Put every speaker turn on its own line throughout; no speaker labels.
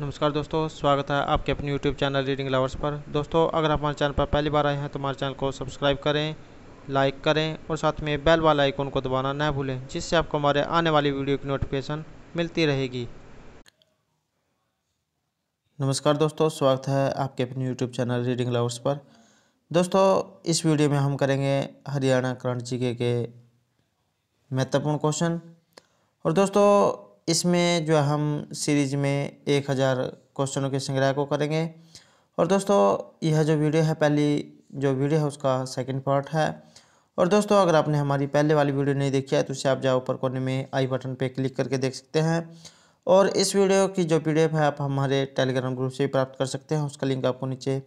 नमस्कार दोस्तों स्वागत है आपके अपने यूट्यूब चैनल रीडिंग लवर्स पर दोस्तों अगर आप हमारे चैनल पर पहली बार आए हैं तो हमारे चैनल को सब्सक्राइब करें लाइक करें और साथ में बेल वाला आइकन को दबाना न भूलें जिससे आपको हमारे आने वाली वीडियो की नोटिफिकेशन मिलती रहेगी नमस्कार दोस्तों स्वागत है आपके अपने यूट्यूब चैनल रीडिंग लवर्स पर दोस्तों इस वीडियो में हम करेंगे हरियाणा करंट जी के महत्वपूर्ण क्वेश्चन और दोस्तों इसमें जो हम सीरीज में एक हज़ार क्वेश्चनों के संग्रह को करेंगे और दोस्तों यह जो वीडियो है पहली जो वीडियो है उसका सेकंड पार्ट है और दोस्तों अगर आपने हमारी पहले वाली वीडियो नहीं देखी है तो उसे आप जाओ ऊपर कोने में आई बटन पर क्लिक करके देख सकते हैं और इस वीडियो की जो पी है आप हमारे टेलीग्राम ग्रुप से भी प्राप्त कर सकते हैं उसका लिंक आपको नीचे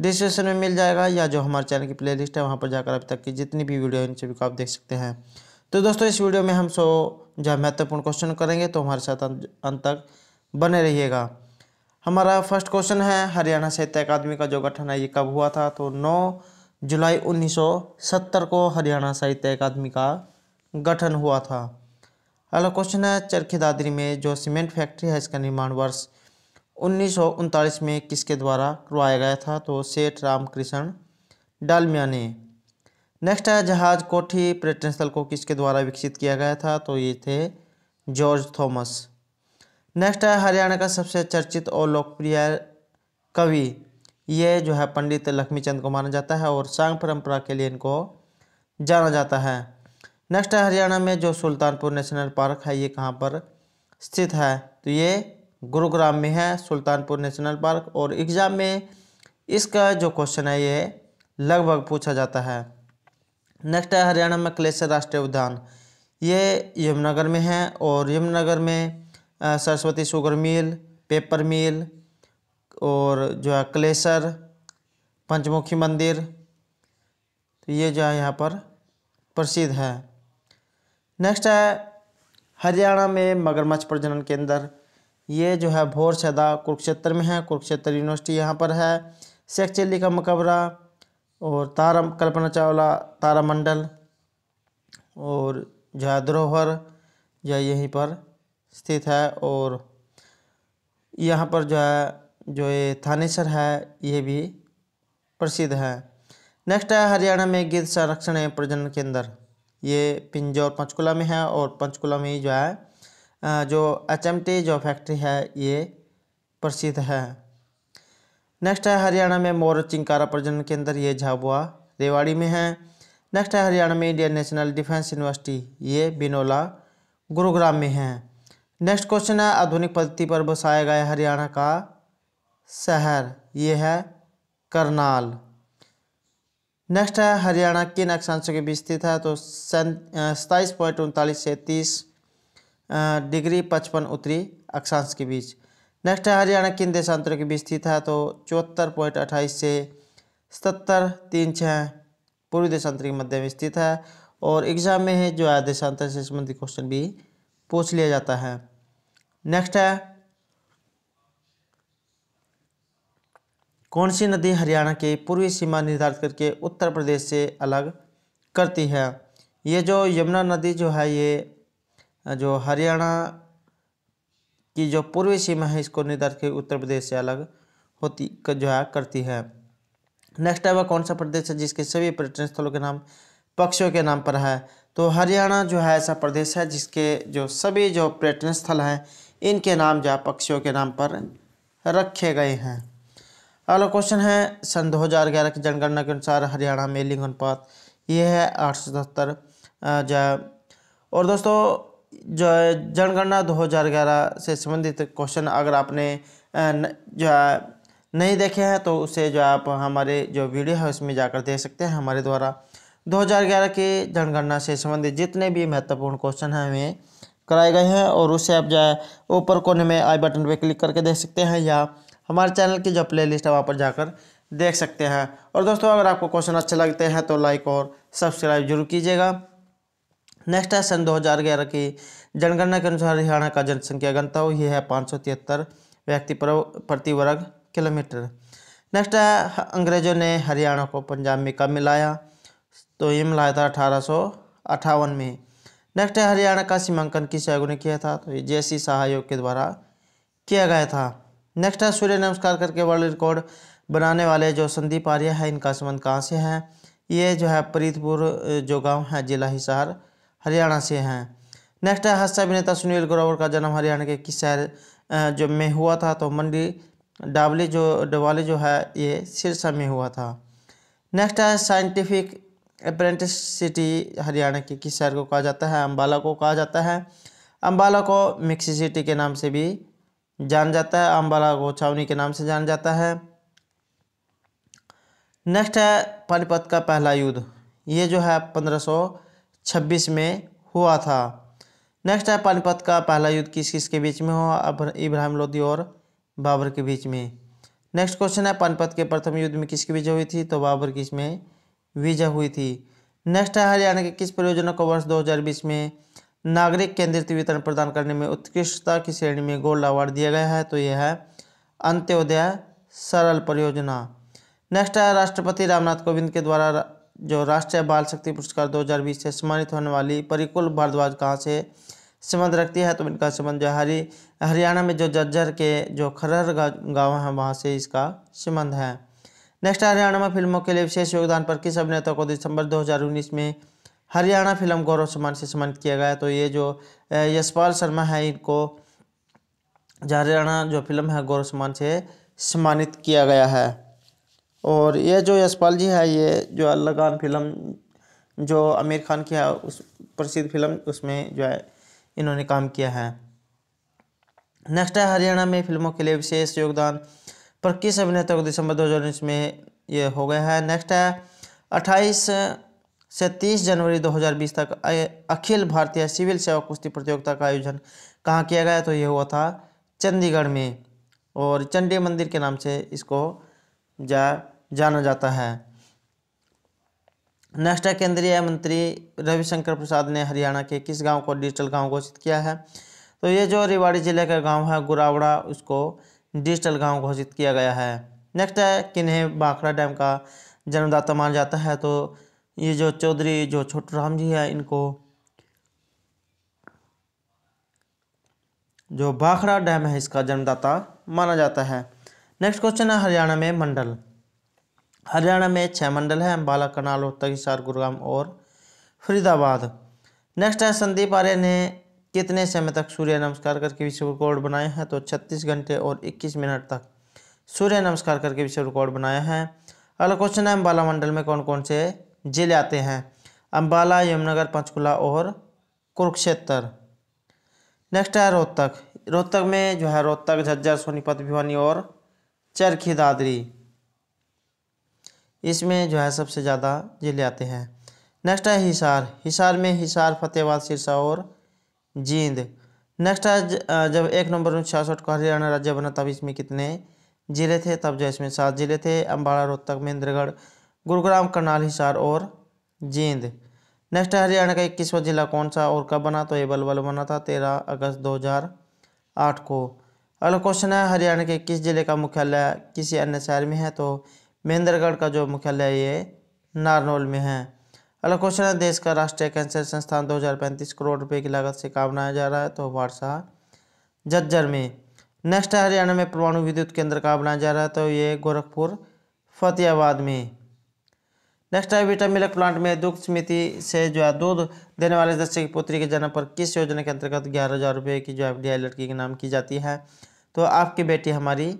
डिस्क्रिप्शन में मिल जाएगा या जो हमारे चैनल की प्लेलिस्ट है वहाँ पर जाकर अब तक की जितनी भी वीडियो इन सभी को आप देख सकते हैं तो दोस्तों इस वीडियो में हम सो जो महत्वपूर्ण क्वेश्चन करेंगे तो हमारे साथ अंत तक बने रहिएगा हमारा फर्स्ट क्वेश्चन है हरियाणा साहित्य अकादमी का जो गठन है ये कब हुआ था तो 9 जुलाई 1970 को हरियाणा साहित्य अकादमी का गठन हुआ था अगला क्वेश्चन है चरखी दादरी में जो सीमेंट फैक्ट्री है इसका निर्माण वर्ष उन्नीस में किसके द्वारा करवाया गया था तो सेठ रामकृष्ण डालमिया ने नेक्स्ट है जहाज कोठी पर्यटन स्थल को किसके द्वारा विकसित किया गया था तो ये थे जॉर्ज थॉमस नेक्स्ट है हरियाणा का सबसे चर्चित और लोकप्रिय कवि ये जो है पंडित लक्ष्मीचंद को माना जाता है और सांग परंपरा के लिए इनको जाना जाता है नेक्स्ट है हरियाणा में जो सुल्तानपुर नेशनल पार्क है ये कहाँ पर स्थित है तो ये गुरुग्राम में है सुल्तानपुर नेशनल पार्क और एग्ज़ाम में इसका जो क्वेश्चन है ये लगभग पूछा जाता है नेक्स्ट है हरियाणा में कलेसर राष्ट्रीय उद्यान ये यमुनानगर में है और यमुनानगर में Saraswati sugar mill paper mill और जो है कलेसर पंचमुखी मंदिर तो ये जो है यहाँ पर प्रसिद्ध है नेक्स्ट है हरियाणा में मगरमच्छ प्रजनन केंद्र ये जो है भोर सदा कुरुक्षेत्र में है कुरुक्षेत्र यूनिवर्सिटी यहाँ पर है शेख चिल्ली का मकबरा और तारा कल्पना चावला तारामंडल और जहाँ धरोहर यह यहीं पर स्थित है और यहाँ पर जो है जो ये थानेसर है ये भी प्रसिद्ध है नेक्स्ट है हरियाणा में गिद्ध संरक्षण एवं प्रजनन केंद्र ये पिंजौर पंचकुला में है और पंचकुला में ही जो है जो एच एम टी जो फैक्ट्री है ये प्रसिद्ध है नेक्स्ट है हरियाणा में मोर चिंकारा प्रजनन केंद्र ये झाबुआ रेवाड़ी में है नेक्स्ट है हरियाणा में इंडियन नेशनल डिफेंस यूनिवर्सिटी ये बिनोला गुरुग्राम में है नेक्स्ट क्वेश्चन है आधुनिक पद्धति पर बसाया गया हरियाणा का शहर ये है करनाल नेक्स्ट है हरियाणा किन अक्षांशों के बीच स्थित है तो सताईस पॉइंट उनतालीस से तीस डिग्री पचपन उत्तरी अक्षांश के बीच नेक्स्ट है हरियाणा किन देशांतर के बीच स्थित है तो चौहत्तर पॉइंट अट्ठाईस से सतर तीन छः पूर्वी देशांतर के मध्य में स्थित है और एग्जाम में है जो है देशांतर से संबंधित क्वेश्चन भी पूछ लिया जाता है नेक्स्ट है कौन सी नदी हरियाणा की पूर्वी सीमा निर्धारित करके उत्तर प्रदेश से अलग करती है ये जो यमुना नदी जो है ये जो हरियाणा की जो पूर्वी सीमा है इसको निर्धारित की उत्तर प्रदेश से अलग होती जो है करती है नेक्स्ट है वह कौन सा प्रदेश है जिसके सभी पर्यटन स्थलों के नाम पक्षियों के नाम पर है तो हरियाणा जो है ऐसा प्रदेश है जिसके जो सभी जो पर्यटन स्थल हैं इनके नाम जो पक्षियों के नाम पर रखे गए हैं अगला क्वेश्चन है सन 2011 की जनगणना के अनुसार हरियाणा में लिंग अनुपात ये है आठ सौ सतहत्तर और दोस्तों जो है जनगणना 2011 से संबंधित क्वेश्चन अगर आपने जो है नहीं देखे हैं तो उसे जो आप हमारे जो वीडियो है उसमें जाकर देख सकते हैं हमारे द्वारा 2011 के जनगणना से संबंधित जितने भी महत्वपूर्ण क्वेश्चन हैं हमें कराए गए हैं और उससे आप जो है ऊपर कोने में आई बटन पर क्लिक करके देख सकते हैं या हमारे चैनल की जो प्ले लिस्ट है वहाँ पर जाकर देख सकते हैं और दोस्तों अगर आपको क्वेश्चन अच्छे लगते हैं तो लाइक और सब्सक्राइब जरूर कीजिएगा नेक्स्ट है सन 2011 की जनगणना के अनुसार हरियाणा का जनसंख्या घनता हो यह है पाँच सौ तिहत्तर व्यक्ति प्रति वर्ग किलोमीटर नेक्स्ट है अंग्रेजों ने हरियाणा को पंजाब में कब मिलाया तो ये मिलाया था अठारह में नेक्स्ट है हरियाणा का सीमांकन किस आयोग ने किया था तो ये जे सी शाह आयोग के द्वारा किया गया था नेक्स्ट है सूर्य नमस्कार करके वर्ल्ड रिकॉर्ड बनाने वाले जो संदीप आर्य है इनका संबंध कहाँ से है ये जो है प्रीतपुर जो गांव है जिला हिसार हरियाणा से हैं नेक्स्ट है हास्य अभिनेता सुनील ग्रोवर का जन्म हरियाणा के किस शहर जो में हुआ था तो मंडी डावली जो डवाली जो है ये सिरसा में हुआ था नेक्स्ट है साइंटिफिक अप्रेंटिस सिटी हरियाणा के किस शहर को कहा जाता है अम्बाला को कहा जाता है अम्बाला को मिक्सी सिटी के नाम से भी जाना जाता है अम्बाला को छावनी के नाम से जाना जाता है नेक्स्ट है पानीपत का पहला युद्ध ये जो है पंद्रह छब्बीस में हुआ था नेक्स्ट है पानीपत का पहला युद्ध किस किस के बीच में हुआ इब्राहिम लोधी और बाबर के बीच में नेक्स्ट क्वेश्चन है पानीपत के प्रथम युद्ध में किसकी विजय हुई थी तो बाबर की इसमें विजय हुई थी नेक्स्ट है हरियाणा के किस परियोजना को वर्ष 2020 में नागरिक केंद्रित वितरण प्रदान करने में उत्कृष्टता की श्रेणी में गोल्ड अवार्ड दिया गया है तो यह है अंत्योदय सरल परियोजना नेक्स्ट है राष्ट्रपति रामनाथ कोविंद के द्वारा जो राष्ट्रीय बाल शक्ति पुरस्कार 2020 से सम्मानित होने वाली परिकुल भारद्वाज कहाँ से संबंध रखती है तो इनका संबंध जो हरी हरियाणा में जो जज्जर के जो खरर गाँव है वहाँ से इसका संबंध है नेक्स्ट हरियाणा में फिल्मों के लिए विशेष योगदान पर किस अभिनेता को दिसंबर 2019 में हरियाणा फिल्म गौरव सम्मान से सम्मानित किया गया तो ये जो यशपाल शर्मा है इनको हरियाणा जो फिल्म है गौरव सम्मान से सम्मानित किया गया है और ये जो यशपाल जी है ये जो अल्लाह खान फिल्म जो आमिर खान की है उस प्रसिद्ध फिल्म उसमें जो है इन्होंने काम किया है नेक्स्ट है हरियाणा में फिल्मों के लिए विशेष योगदान पर किस अभिनेता को दिसंबर दो हज़ार उन्नीस में ये हो गया है नेक्स्ट है अट्ठाईस से तीस जनवरी 2020 तक अखिल भारतीय सिविल सेवा कुश्ती प्रतियोगिता का आयोजन कहाँ किया गया तो ये हुआ था चंडीगढ़ में और चंडी मंदिर के नाम से इसको जा जाना जाता है नेक्स्ट है केंद्रीय मंत्री रविशंकर प्रसाद ने हरियाणा के किस गांव को डिजिटल गांव घोषित किया है तो ये जो रेवाड़ी जिले का गांव है गुरावड़ा उसको डिजिटल गांव घोषित किया गया है नेक्स्ट है किन्हें बाखड़ा डैम का जन्मदाता माना जाता है तो ये जो चौधरी जो छोटू राम जी है इनको जो बाखड़ा डैम है इसका जन्मदाता माना जाता है नेक्स्ट क्वेश्चन है हरियाणा में मंडल हरियाणा में छः मंडल हैं अम्बाला करनाल रोहतक हिसार गुरुग्राम और फरीदाबाद नेक्स्ट है संदीप आर्य ने कितने समय तक सूर्य नमस्कार करके विश्व रिकॉर्ड बनाया है तो छत्तीस घंटे और इक्कीस मिनट तक सूर्य नमस्कार करके विश्व रिकॉर्ड बनाया है अगला क्वेश्चन है अम्बाला मंडल में कौन कौन से जिले आते हैं अम्बाला यमुनगर पंचकुला और कुरुक्षेत्र नेक्स्ट है रोहतक रोहतक में जो है रोहतक झज्जर सोनीपत भिवानी और चरखी दादरी इसमें जो है सबसे ज़्यादा जिले आते हैं नेक्स्ट है हिसार हिसार में हिसार फतेहाबाद सिरसा और जींद नेक्स्ट है जब एक नंबर उन्नीस छियासठ को हरियाणा राज्य बना तब इसमें कितने जिले थे तब जो इसमें सात जिले थे अम्बाड़ा रोहतक महेंद्रगढ़ गुरुग्राम करनाल हिसार और जींद नेक्स्ट है हरियाणा का इक्कीसवा जिला कौन सा और कब बना तो ये बलबल बना था तेरह अगस्त आठ को अगला क्वेश्चन है हरियाणा के किस जिले का मुख्यालय किसी अन्य शहर में है तो महेंद्रगढ़ का जो मुख्यालय ये नारनौल में है अगला क्वेश्चन है देश का राष्ट्रीय कैंसर संस्थान 2035 करोड़ रुपए की लागत से काम बनाया जा रहा है तो वारसा जज्जर में नेक्स्ट है हरियाणा में परमाणु विद्युत केंद्र कहाँ बनाया जा रहा है तो ये गोरखपुर फतेहाबाद में नेक्स्ट है बीटा मिल्क प्लांट में दुग्ध समिति से जो है दूध देने वाले सदस्य की पुत्री के जन्म पर किस योजना के अंतर्गत ग्यारह हज़ार रुपये की जो है डी लड़की के नाम की जाती है तो आपकी बेटी हमारी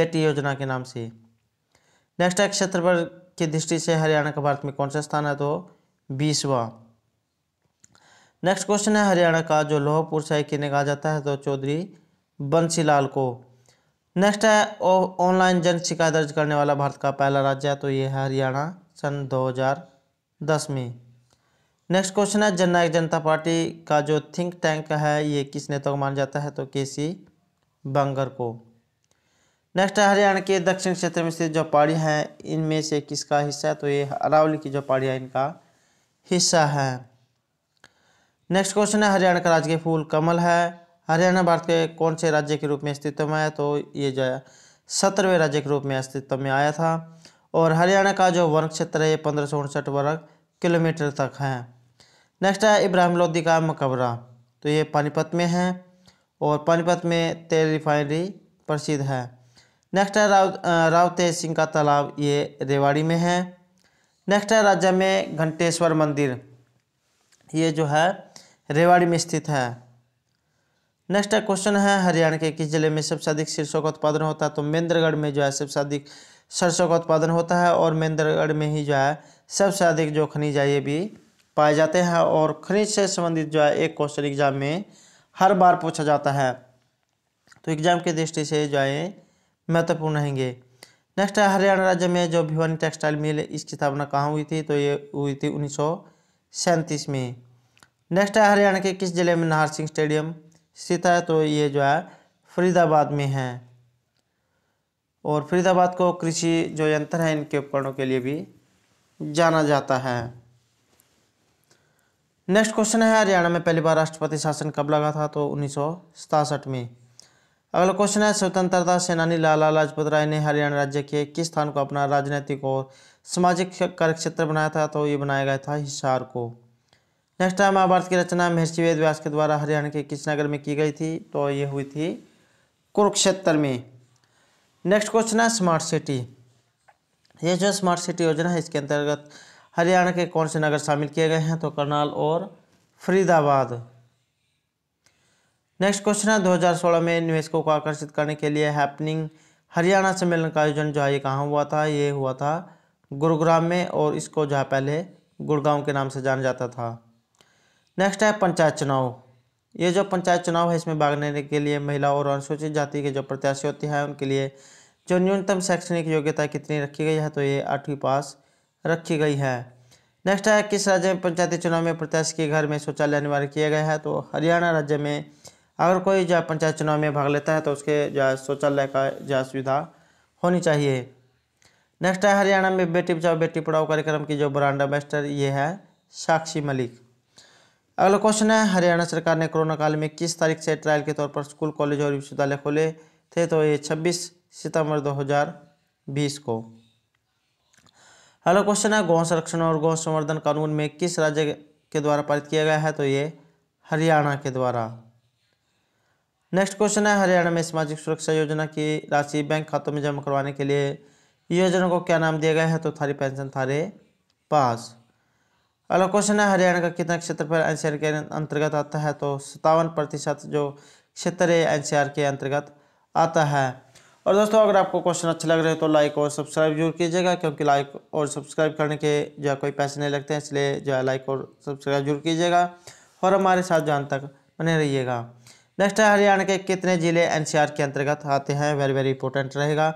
बेटी योजना के नाम से नेक्स्ट है क्षेत्रफल की दृष्टि से हरियाणा का भारत में कौन सा स्थान है तो बीसवा नेक्स्ट क्वेश्चन है हरियाणा का जो लोहपुर शाही किन्हें कहा जाता है तो चौधरी बंसीलाल को नेक्स्ट है ऑनलाइन जन शिकायत दर्ज करने वाला भारत का पहला राज्य है तो ये है हरियाणा सन 2010 में नेक्स्ट क्वेश्चन है जननायक जनता पार्टी का जो थिंक टैंक है ये किस नेता को माना जाता है तो के सी बंगर को नेक्स्ट है हरियाणा के दक्षिण क्षेत्र में स्थित जो पहाड़ी हैं इनमें से किसका हिस्सा है तो ये अरावली की जो पहाड़ी है इनका हिस्सा है नेक्स्ट क्वेश्चन है हरियाणा का राजकीय फूल कमल है हरियाणा भारत के कौन से राज्य के रूप में अस्तित्व में आया तो ये जो है सत्रहवें राज्य के रूप में अस्तित्व में आया था और हरियाणा का जो वर्ग क्षेत्र है ये पंद्रह सौ उनसठ वर्ग किलोमीटर तक है नेक्स्ट है इब्राहिम लोधी का मकबरा तो ये पानीपत में है और पानीपत में तेल रिफाइनरी प्रसिद्ध है नेक्स्ट है राव राव तेज सिंह का तालाब ये रेवाड़ी में है नेक्स्ट है राज्य में घंटेश्वर मंदिर ये जो है रेवाड़ी में स्थित है नेक्स्ट है क्वेश्चन है हरियाणा के किस जिले में सबसे अधिक सरसों का उत्पादन होता है तो महेंद्रगढ़ में जो है सबसे अधिक सरसों का उत्पादन होता है और महेंद्रगढ़ में ही जो है सबसे अधिक जो खनिज है ये भी पाए जाते हैं और खनिज से संबंधित जो है एक क्वेश्चन एग्जाम में हर बार पूछा जाता है तो एग्जाम की दृष्टि से जो है महत्वपूर्ण रहेंगे नेक्स्ट है हरियाणा राज्य में जो भिवानी टेक्सटाइल मिल इसकी स्थापना कहाँ हुई थी तो ये हुई थी उन्नीस में नेक्स्ट है हरियाणा के किस जिले में नाहर सिंह स्टेडियम स्थित है तो ये जो है फरीदाबाद में है और फरीदाबाद को कृषि जो यंत्र है इनके उपकरणों के लिए भी जाना जाता है नेक्स्ट क्वेश्चन है हरियाणा में पहली बार राष्ट्रपति शासन कब लगा था तो उन्नीस में अगला क्वेश्चन है स्वतंत्रता सेनानी लाला लाजपत राय ने हरियाणा राज्य के किस स्थान को अपना राजनीतिक और सामाजिक कार्यक्षेत्र बनाया था तो ये बनाया गया था हिसार को नेक्स्ट है महाभारत की रचना महर्षि वेद व्यास के द्वारा हरियाणा के किस नगर में की गई थी तो ये हुई थी कुरुक्षेत्र में नेक्स्ट क्वेश्चन है स्मार्ट सिटी ये जो स्मार्ट सिटी योजना है इसके अंतर्गत हरियाणा के कौन से नगर शामिल किए गए हैं तो करनाल और फरीदाबाद नेक्स्ट क्वेश्चन है 2016 में निवेशकों को आकर्षित करने के लिए हैपनिंग हरियाणा सम्मेलन का आयोजन जो है ये कहाँ हुआ था ये हुआ था गुरुग्राम में और इसको जो है पहले गुड़गांव के नाम से जाना जाता था नेक्स्ट है पंचायत चुनाव ये जो पंचायत चुनाव है इसमें भाग लेने के लिए महिला और अनुसूचित जाति के जो प्रत्याशी होती हैं उनके लिए जो न्यूनतम शैक्षणिक योग्यता कितनी रखी गई है तो ये आठवीं पास रखी गई है नेक्स्ट है किस राज्य में पंचायती चुनाव में प्रत्याशी के घर में शौचालय अनिवार्य किया गया है तो हरियाणा राज्य में अगर कोई जो पंचायत चुनाव में भाग लेता है तो उसके जो शौचालय का जो सुविधा होनी चाहिए नेक्स्ट है हरियाणा में बेटी बचाओ बेटी पढ़ाओ कार्यक्रम की जो ब्रांड एम्बेस्टर ये है साक्षी मलिक अगला क्वेश्चन है हरियाणा सरकार ने कोरोना काल में किस तारीख से ट्रायल के तौर पर स्कूल कॉलेज और विश्वविद्यालय खोले थे तो ये 26 सितंबर 2020 को अगला क्वेश्चन है गौ संरक्षण और गौ संवर्धन कानून में किस राज्य के द्वारा पारित किया गया है तो ये हरियाणा के द्वारा नेक्स्ट क्वेश्चन है हरियाणा में सामाजिक सुरक्षा योजना की राशि बैंक खातों में जमा करवाने के लिए योजना को क्या नाम दिया गया है तो थारी पेंशन थारे पास अगला क्वेश्चन है हरियाणा का कितना क्षेत्र पर एन के अंतर्गत आता है तो सत्तावन प्रतिशत जो क्षेत्र है एन के अंतर्गत आता है और दोस्तों अगर आपको क्वेश्चन अच्छे लग रहे है तो लाइक और सब्सक्राइब जरूर कीजिएगा क्योंकि लाइक और सब्सक्राइब करने के जो है कोई पैसे नहीं लगते हैं इसलिए जो है लाइक और सब्सक्राइब जरूर कीजिएगा और हमारे साथ जान तक बने रहिएगा नेक्स्ट है हरियाणा के कितने ज़िले एनसीआर के अंतर्गत आते हैं वेरी वेरी इंपॉर्टेंट रहेगा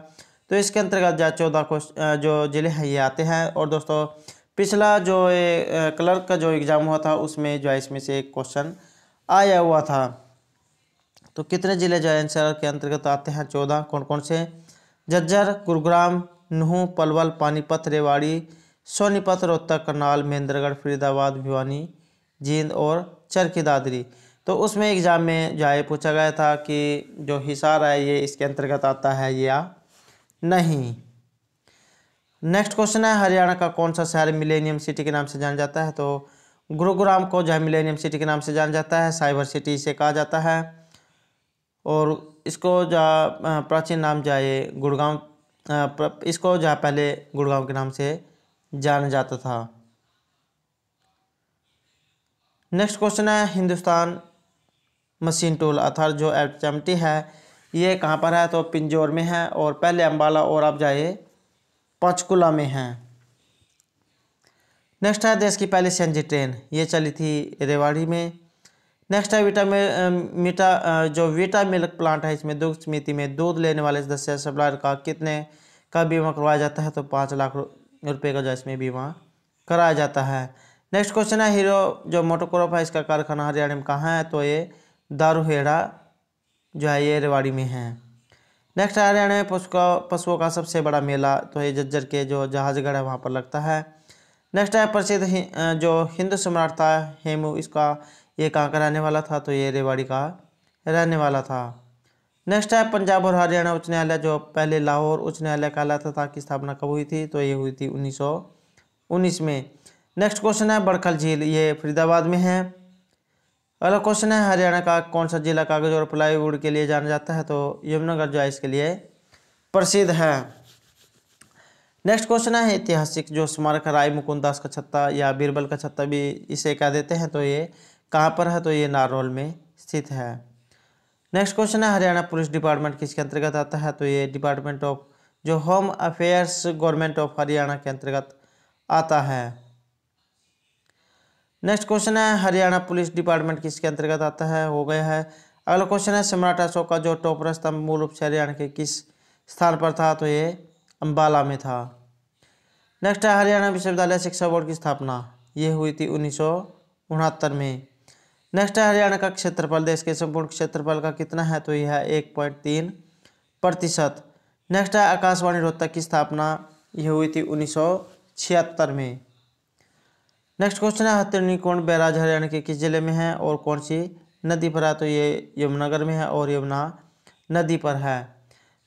तो इसके अंतर्गत जो चौदह जो ज़िले हैं ये आते हैं और दोस्तों पिछला जो ये क्लर्क का जो एग्ज़ाम हुआ था उसमें जो है इसमें से एक क्वेश्चन आया हुआ था तो कितने ज़िले जो है के अंतर्गत आते हैं चौदह कौन कौन से जज्जर गुरुग्राम नूह पलवल पानीपत रेवाड़ी सोनीपत रोहतक करनाल महेंद्रगढ़ फरीदाबाद भिवानी जींद और चरखी दादरी तो उसमें एग्ज़ाम में जो है पूछा गया था कि जो हिसार है ये इसके अंतर्गत आता है या नहीं नेक्स्ट क्वेश्चन है हरियाणा का कौन सा शहर मिलेनियम सिटी के नाम से जाना जाता है तो गुरुग्राम को जो है मिलेनियम सिटी के नाम से जाना जाता है साइबर सिटी इसे कहा जाता है और इसको जो प्राचीन नाम जो है गुड़गांव इसको जो पहले गुड़गांव के नाम से जाना जाता था नेक्स्ट क्वेश्चन है हिंदुस्तान मशीन टूल अर्थात जो एफ चमटी है ये कहाँ पर है तो पिंजौर में है और पहले अम्बाला और आप जाइए पंचकुला में है नेक्स्ट है देश की पहली सी ट्रेन ये चली थी रेवाड़ी में नेक्स्ट है विटा में मीठा जो विटा मिल्क प्लांट है इसमें दुग्ध समिति में दूध लेने वाले सदस्य सप्लायर का कितने का बीमा करवाया जाता है तो पाँच लाख रुपए का जो इसमें बीमा कराया जाता है नेक्स्ट क्वेश्चन है हीरो जो मोटोक्रॉप है इसका कारखाना हरियाणा में कहाँ है तो ये दारूहेड़ा जो है ये रेवाड़ी में है नेक्स्ट है हरियाणा में पशु का पशुओं का सबसे बड़ा मेला तो ये जज्जर के जो जहाजगढ़ है वहाँ पर लगता है नेक्स्ट है प्रसिद्ध जो हिंदू सम्राट था हेमू इसका ये कहाँ का रहने वाला था तो ये रेवाड़ी का रहने वाला था नेक्स्ट है पंजाब और हरियाणा उच्च न्यायालय जो पहले लाहौर उच्च न्यायालय कहलाता था की स्थापना कब हुई थी तो ये हुई थी उन्नीस में नेक्स्ट क्वेश्चन है बड़खल झील ये फरीदाबाद में है अगला क्वेश्चन है हरियाणा का कौन सा जिला कागज और प्लाईवुड के लिए जाना जाता है तो यमुनगर जो है इसके लिए प्रसिद्ध है नेक्स्ट क्वेश्चन है ऐतिहासिक जो स्मारक है राय मुकुंद का छत्ता या बीरबल का छत्ता भी इसे कह देते हैं तो ये कहाँ पर है तो ये नारोल में स्थित है नेक्स्ट क्वेश्चन है हरियाणा पुलिस डिपार्टमेंट किसके अंतर्गत आता है तो ये डिपार्टमेंट ऑफ जो home affairs government of Haryana के अंतर्गत आता है नेक्स्ट क्वेश्चन है हरियाणा पुलिस डिपार्टमेंट किसके अंतर्गत आता है हो गया है अगला क्वेश्चन है सम्राट अशोक का जो टोपर स्तंभ मूल रूप से हरियाणा के किस स्थान पर था तो ये अम्बाला में था नेक्स्ट है हरियाणा विश्वविद्यालय शिक्षा बोर्ड की स्थापना ये हुई थी उन्नीस में नेक्स्ट है हरियाणा का क्षेत्रफल देश के संपूर्ण क्षेत्रफल का कितना है तो यह है एक पॉइंट तीन प्रतिशत नेक्स्ट है आकाशवाणी रोहतक की स्थापना यह हुई थी उन्नीस में नेक्स्ट क्वेश्चन है कुंड बैराज हरियाणा के किस जिले में है और कौन सी नदी पर है तो ये यमुनानगर में है और यमुना नदी पर है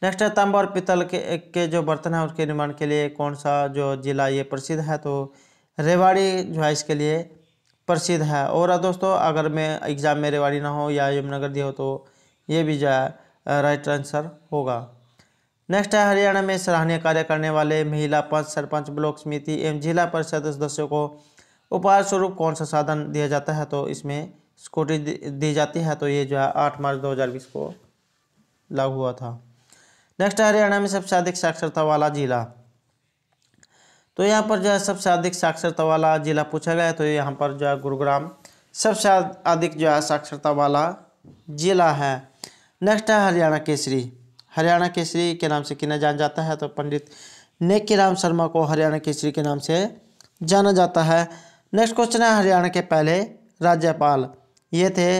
नेक्स्ट है तांबा और पीतल के के जो बर्तन है उसके निर्माण के लिए कौन सा जो जिला ये प्रसिद्ध है तो रेवाड़ी जो है इसके लिए प्रसिद्ध है और दोस्तों अगर मैं एग्ज़ाम में रेवाड़ी ना हो या यमुनानगर दिया हो तो ये भी जो है राइट आंसर होगा नेक्स्ट है हरियाणा में सराहनीय कार्य करने वाले महिला पंच सरपंच ब्लॉक समिति एवं जिला परिषद सदस्यों को उपहार स्वरूप कौन सा साधन दिया जाता है तो इसमें स्कूटी दी जाती है तो ये जो है आठ मार्च बीस को लागू हुआ था नेक्स्ट हरियाणा में सबसे अधिक साक्षरता वाला जिला तो यहाँ पर जो है सबसे अधिक साक्षरता वाला जिला पूछा गया तो यहाँ पर जो है गुरुग्राम सबसे अधिक जो है साक्षरता वाला जिला है नेक्स्ट है हरियाणा केसरी हरियाणा केसरी के नाम से किन जाना जाता है तो पंडित नेकी राम शर्मा को हरियाणा केसरी के नाम से जाना जाता है नेक्स्ट क्वेश्चन है हरियाणा के पहले राज्यपाल ये थे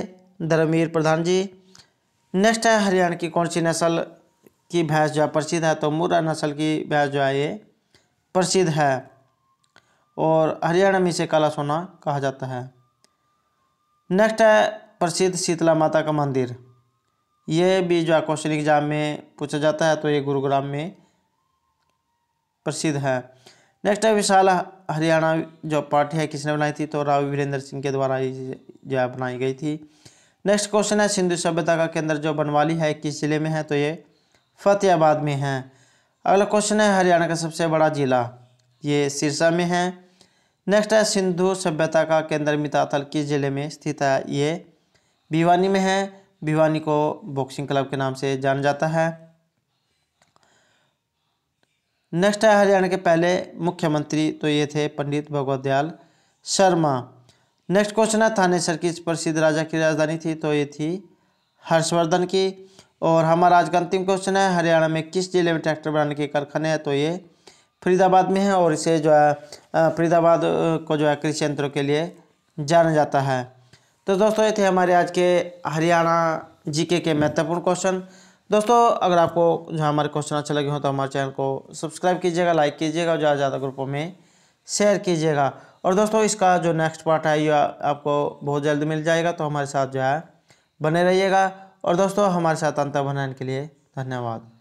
धर्मवीर प्रधान जी नेक्स्ट है हरियाणा की कौन सी नस्ल की भैंस जो है प्रसिद्ध है तो मुरा नस्ल की भैंस जो है ये प्रसिद्ध है और हरियाणा में इसे काला सोना कहा जाता है नेक्स्ट है प्रसिद्ध शीतला माता का मंदिर ये भी जो है क्वेश्चन एग्जाम में पूछा जाता है तो ये गुरुग्राम में प्रसिद्ध है नेक्स्ट है विशाल हरियाणा जो पार्टी है किसने बनाई थी तो राव वीरेंद्र सिंह के द्वारा ये जो बनाई गई थी नेक्स्ट क्वेश्चन है सिंधु सभ्यता का केंद्र जो बनवाली है किस जिले में है तो ये फतेहाबाद में है अगला क्वेश्चन है हरियाणा का सबसे बड़ा जिला ये सिरसा में है नेक्स्ट है सिंधु सभ्यता का केंद्र मिताथल किस जिले में स्थित है ये भिवानी में है भिवानी को बॉक्सिंग क्लब के नाम से जाना जाता है नेक्स्ट है हरियाणा के पहले मुख्यमंत्री तो ये थे पंडित भगवत दयाल शर्मा नेक्स्ट क्वेश्चन है थानेसर की प्रसिद्ध राजा की राजधानी थी तो ये थी हर्षवर्धन की और हमारा आज का अंतिम क्वेश्चन है हरियाणा में किस जिले में ट्रैक्टर बनाने के कारखाने हैं तो ये फरीदाबाद में है और इसे जो है फरीदाबाद को जो है कृषि यंत्रों के लिए जाना जाता है तो दोस्तों ये थे हमारे आज के हरियाणा जीके के महत्वपूर्ण क्वेश्चन दोस्तों अगर आपको जो हमारे क्वेश्चन अच्छे लगे हो तो हमारे चैनल को सब्सक्राइब कीजिएगा लाइक कीजिएगा और ज़्यादा ज़्यादा ग्रुपों में शेयर कीजिएगा और दोस्तों इसका जो नेक्स्ट पार्ट है ये आपको बहुत जल्द मिल जाएगा तो हमारे साथ जो है बने रहिएगा और दोस्तों हमारे साथ अंतर बनाने के लिए धन्यवाद